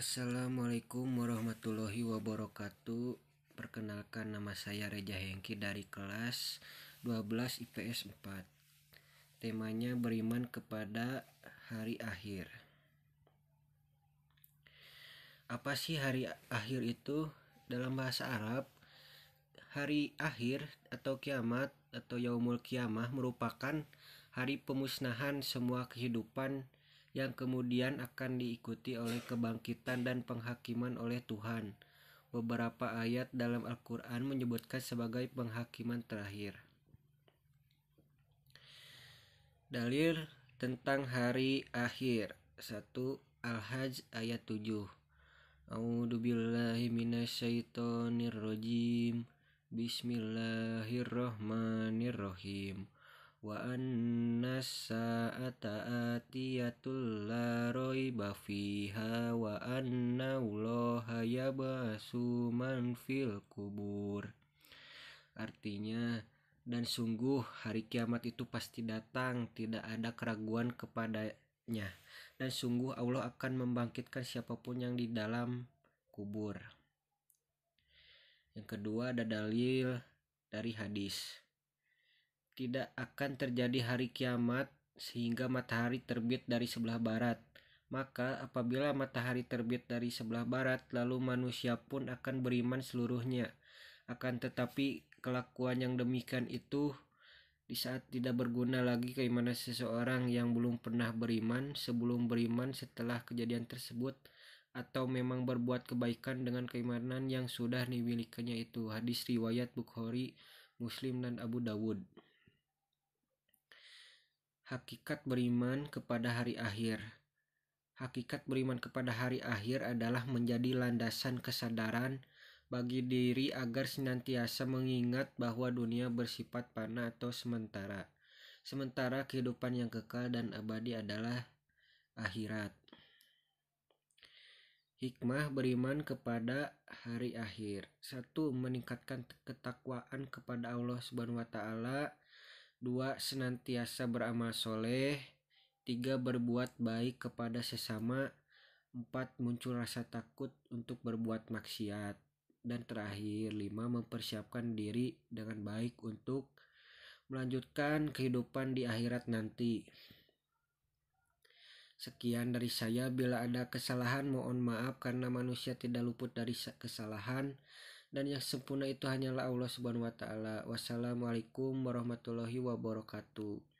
Assalamualaikum warahmatullahi wabarakatuh Perkenalkan nama saya Reja Hengki dari kelas 12 IPS 4 Temanya beriman kepada hari akhir Apa sih hari akhir itu? Dalam bahasa Arab Hari akhir atau kiamat atau yaumul kiamah merupakan hari pemusnahan semua kehidupan yang kemudian akan diikuti oleh kebangkitan dan penghakiman oleh Tuhan. Beberapa ayat dalam Al-Quran menyebutkan sebagai penghakiman terakhir. Dalil tentang hari akhir 1 Al-Hajj ayat 7 A'udzubillahi minasyaitonirrajim Bismillahirrohmanirrohim Wa annas fiha wa anna allaha yab'asu man fil kubur artinya dan sungguh hari kiamat itu pasti datang tidak ada keraguan kepadanya dan sungguh Allah akan membangkitkan siapapun yang di dalam kubur yang kedua ada dalil dari hadis tidak akan terjadi hari kiamat sehingga matahari terbit dari sebelah barat maka apabila matahari terbit dari sebelah barat, lalu manusia pun akan beriman seluruhnya. Akan tetapi kelakuan yang demikian itu di saat tidak berguna lagi keimanan seseorang yang belum pernah beriman sebelum beriman setelah kejadian tersebut atau memang berbuat kebaikan dengan keimanan yang sudah dimilikinya itu hadis riwayat Bukhari Muslim dan Abu Dawud hakikat beriman kepada hari akhir Hakikat beriman kepada hari akhir adalah menjadi landasan kesadaran bagi diri agar senantiasa mengingat bahwa dunia bersifat fana atau sementara. Sementara kehidupan yang kekal dan abadi adalah akhirat. Hikmah beriman kepada hari akhir. Satu, meningkatkan ketakwaan kepada Allah Subhanahu wa taala. Dua, senantiasa beramal soleh tiga berbuat baik kepada sesama empat muncul rasa takut untuk berbuat maksiat dan terakhir lima mempersiapkan diri dengan baik untuk melanjutkan kehidupan di akhirat nanti Sekian dari saya. Bila ada kesalahan, mohon maaf karena manusia tidak luput dari kesalahan dan yang sempurna itu hanyalah Allah Subhanahu wa taala. Wassalamualaikum warahmatullahi wabarakatuh.